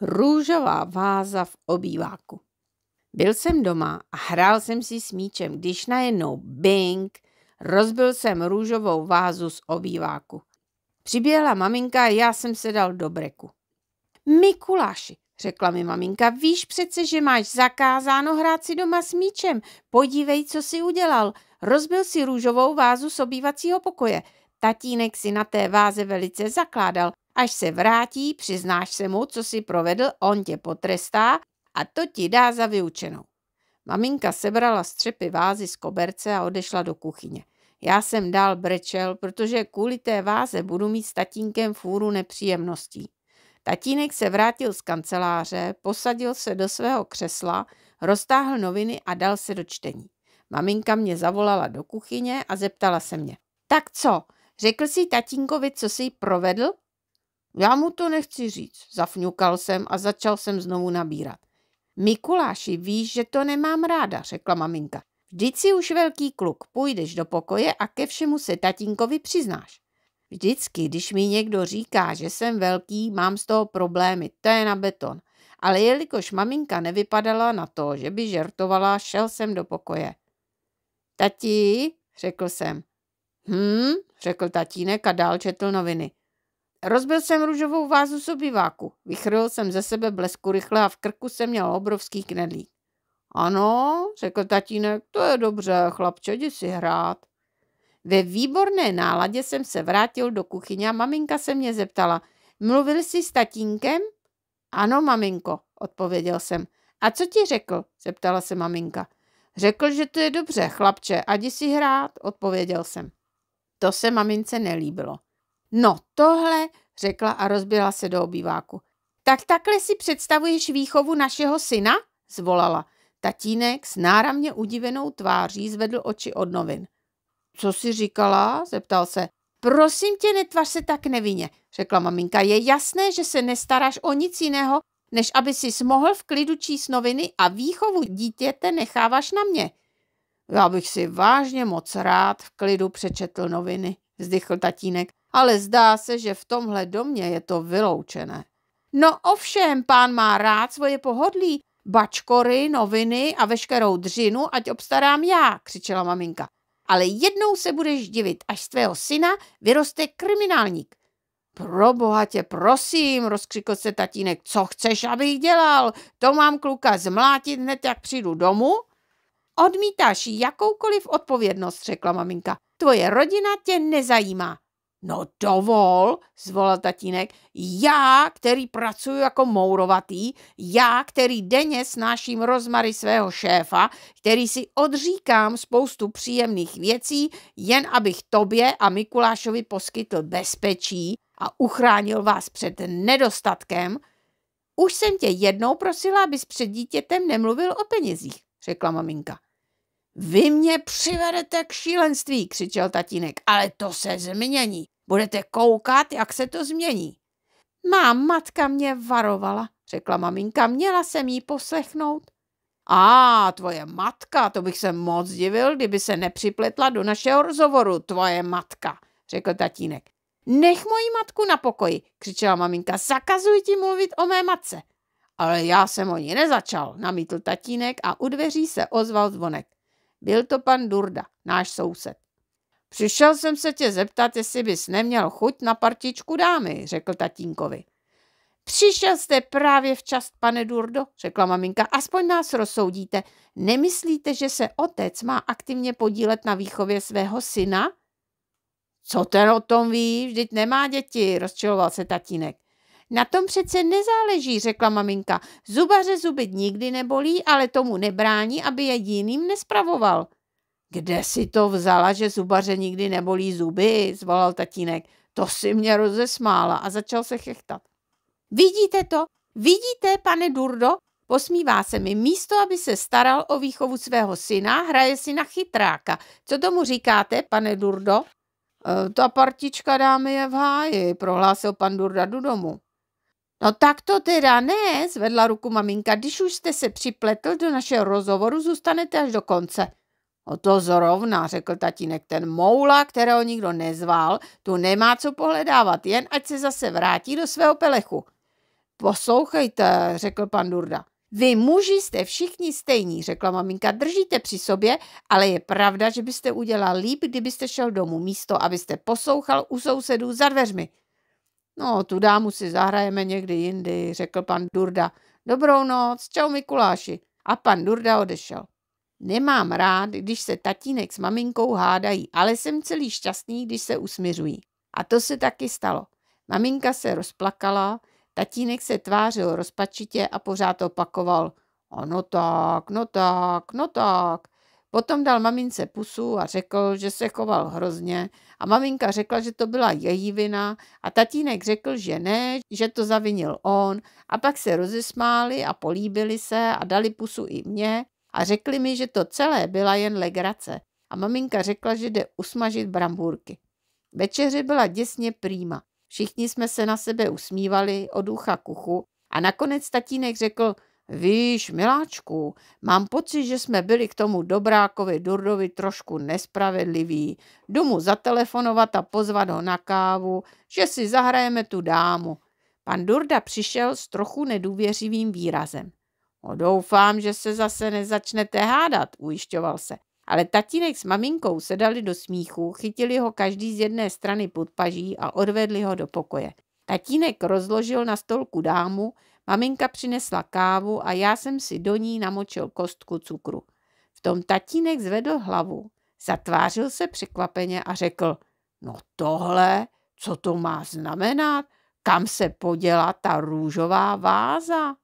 Růžová váza v obýváku. Byl jsem doma a hrál jsem si s míčem, když najednou bing, rozbil jsem růžovou vázu z obýváku. Přiběhla maminka a já jsem se dal do breku. Mikuláši, řekla mi maminka, víš přece, že máš zakázáno hrát si doma s míčem. Podívej, co si udělal. Rozbil si růžovou vázu z obývacího pokoje. Tatínek si na té váze velice zakládal Až se vrátí, přiznáš se mu, co si provedl, on tě potrestá a to ti dá za vyučenou. Maminka sebrala střepy vázy z koberce a odešla do kuchyně. Já jsem dál brečel, protože kvůli té váze budu mít s tatínkem fůru nepříjemností. Tatínek se vrátil z kanceláře, posadil se do svého křesla, roztáhl noviny a dal se do čtení. Maminka mě zavolala do kuchyně a zeptala se mě. Tak co, řekl jsi tatínkovi, co jsi provedl? Já mu to nechci říct, zafňukal jsem a začal jsem znovu nabírat. Mikuláši, víš, že to nemám ráda, řekla maminka. Vždyť si už velký kluk, půjdeš do pokoje a ke všemu se tatínkovi přiznáš. Vždycky, když mi někdo říká, že jsem velký, mám z toho problémy, to je na beton. Ale jelikož maminka nevypadala na to, že by žertovala, šel jsem do pokoje. Tati, řekl jsem. Hm, řekl tatínek a dál četl noviny. Rozbil jsem růžovou vázu z obyváku. Vychrl jsem ze sebe blesku rychle a v krku jsem měl obrovský knedlík. Ano, řekl tatínek, to je dobře, chlapče, jdi si hrát. Ve výborné náladě jsem se vrátil do kuchyně a maminka se mě zeptala, mluvil jsi s tatínkem? Ano, maminko, odpověděl jsem. A co ti řekl? zeptala se maminka. Řekl, že to je dobře, chlapče, a jdi si hrát, odpověděl jsem. To se mamince nelíbilo. No tohle, řekla a rozběhla se do obýváku. Tak takhle si představuješ výchovu našeho syna? zvolala. Tatínek s náramně udivenou tváří zvedl oči od novin. Co si říkala? zeptal se. Prosím tě, netvař se tak nevině, řekla maminka. Je jasné, že se nestaráš o nic jiného, než aby si mohl v klidu číst noviny a výchovu dítěte necháváš na mě. Já bych si vážně moc rád v klidu přečetl noviny, vzdychl tatínek ale zdá se, že v tomhle domě je to vyloučené. No ovšem, pán má rád svoje pohodlí, bačkory, noviny a veškerou dřinu, ať obstarám já, křičela maminka. Ale jednou se budeš divit, až z tvého syna vyroste kriminálník. Proboha tě, prosím, rozkřikl se tatínek, co chceš, abych dělal? To mám kluka zmlátit hned, jak přijdu domů? Odmítáš jakoukoliv odpovědnost, řekla maminka. Tvoje rodina tě nezajímá. No dovol, zvolal tatínek, já, který pracuji jako mourovatý, já, který denně snáším rozmary svého šéfa, který si odříkám spoustu příjemných věcí, jen abych tobě a Mikulášovi poskytl bezpečí a uchránil vás před nedostatkem. Už jsem tě jednou prosila, abys před dítětem nemluvil o penězích, řekla maminka. Vy mě přivedete k šílenství, křičel tatínek, ale to se změní. Budete koukat, jak se to změní. Má matka mě varovala, řekla maminka, měla jsem jí poslechnout. A, tvoje matka, to bych se moc divil, kdyby se nepřipletla do našeho rozhovoru, tvoje matka, řekl tatínek. Nech moji matku na pokoji, křičela maminka, zakazuji ti mluvit o mé matce. Ale já jsem o ní nezačal, namítl tatínek a u dveří se ozval zvonek. Byl to pan Durda, náš soused. Přišel jsem se tě zeptat, jestli bys neměl chuť na partičku dámy, řekl tatínkovi. Přišel jste právě včas, pane Durdo, řekla maminka, aspoň nás rozsoudíte. Nemyslíte, že se otec má aktivně podílet na výchově svého syna? Co ten o tom ví, vždyť nemá děti, rozčiloval se tatínek. Na tom přece nezáleží, řekla maminka. Zubaře zuby nikdy nebolí, ale tomu nebrání, aby je jiným nespravoval. Kde si to vzala, že zubaře nikdy nebolí zuby, zvolal tatínek. To si mě rozesmála a začal se chechtat. Vidíte to? Vidíte, pane Durdo? Posmívá se mi, místo, aby se staral o výchovu svého syna, hraje si na chytráka. Co tomu říkáte, pane Durdo? E, ta partička dáme je v háji, prohlásil pan Durda do domu. No tak to teda ne, zvedla ruku maminka. Když už jste se připletl do našeho rozhovoru, zůstanete až do konce. O to zrovna, řekl tatínek, ten moula, kterého nikdo nezval, tu nemá co pohledávat, jen ať se zase vrátí do svého pelechu. Poslouchejte, řekl pan Durda. Vy muži jste všichni stejní, řekla maminka, držíte při sobě, ale je pravda, že byste udělal líp, kdybyste šel domů místo, abyste poslouchal u sousedů za dveřmi. No, tu dámu si zahrajeme někdy jindy, řekl pan Durda. Dobrou noc, čau Mikuláši. A pan Durda odešel. Nemám rád, když se tatínek s maminkou hádají, ale jsem celý šťastný, když se usmiřují. A to se taky stalo. Maminka se rozplakala, tatínek se tvářil rozpačitě a pořád opakoval. Ano tak, no tak, no tak. Potom dal mamince pusu a řekl, že se choval hrozně a maminka řekla, že to byla její vina a tatínek řekl, že ne, že to zavinil on a pak se rozesmáli a políbili se a dali pusu i mě a řekli mi, že to celé byla jen legrace a maminka řekla, že jde usmažit brambůrky. Večeře byla děsně prýma. Všichni jsme se na sebe usmívali od ucha k a nakonec tatínek řekl, Víš, miláčku, mám pocit, že jsme byli k tomu dobrákovi Durdovi trošku nespravedliví. Jdu mu zatelefonovat a pozvat ho na kávu, že si zahrajeme tu dámu. Pan Durda přišel s trochu nedůvěřivým výrazem. O, no, doufám, že se zase nezačnete hádat, ujišťoval se. Ale tatínek s maminkou sedali do smíchu, chytili ho každý z jedné strany pod paží a odvedli ho do pokoje. Tatínek rozložil na stolku dámu, Maminka přinesla kávu a já jsem si do ní namočil kostku cukru. V tom tatínek zvedl hlavu, zatvářil se překvapeně a řekl, no tohle, co to má znamenat, kam se poděla ta růžová váza?